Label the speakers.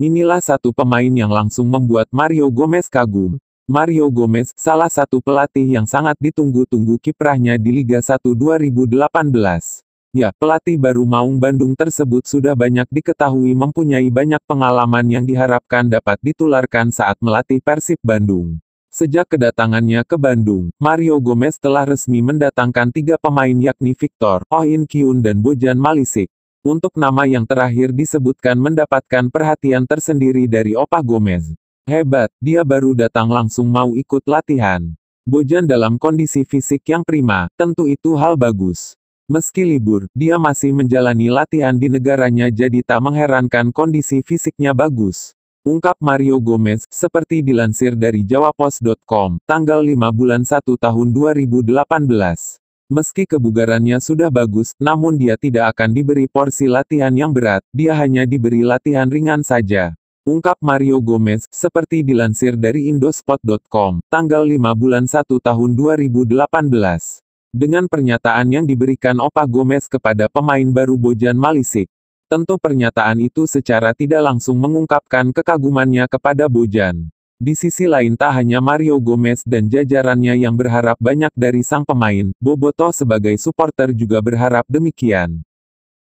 Speaker 1: Inilah satu pemain yang langsung membuat Mario Gomez kagum. Mario Gomez, salah satu pelatih yang sangat ditunggu-tunggu kiprahnya di Liga 1 2018. Ya, pelatih baru Maung Bandung tersebut sudah banyak diketahui mempunyai banyak pengalaman yang diharapkan dapat ditularkan saat melatih Persib Bandung. Sejak kedatangannya ke Bandung, Mario Gomez telah resmi mendatangkan tiga pemain yakni Victor, Oh In Kyun dan Bojan Malisik. Untuk nama yang terakhir disebutkan mendapatkan perhatian tersendiri dari Opa Gomez. Hebat, dia baru datang langsung mau ikut latihan. Bojan dalam kondisi fisik yang prima, tentu itu hal bagus. Meski libur, dia masih menjalani latihan di negaranya jadi tak mengherankan kondisi fisiknya bagus. Ungkap Mario Gomez, seperti dilansir dari jawapos.com, tanggal 5 bulan 1 tahun 2018. Meski kebugarannya sudah bagus, namun dia tidak akan diberi porsi latihan yang berat, dia hanya diberi latihan ringan saja. Ungkap Mario Gomez, seperti dilansir dari indospot.com, tanggal 5 bulan 1 tahun 2018. Dengan pernyataan yang diberikan Opa Gomez kepada pemain baru Bojan Malisik. Tentu pernyataan itu secara tidak langsung mengungkapkan kekagumannya kepada Bojan. Di sisi lain tak hanya Mario Gomez dan jajarannya yang berharap banyak dari sang pemain, Boboto sebagai supporter juga berharap demikian.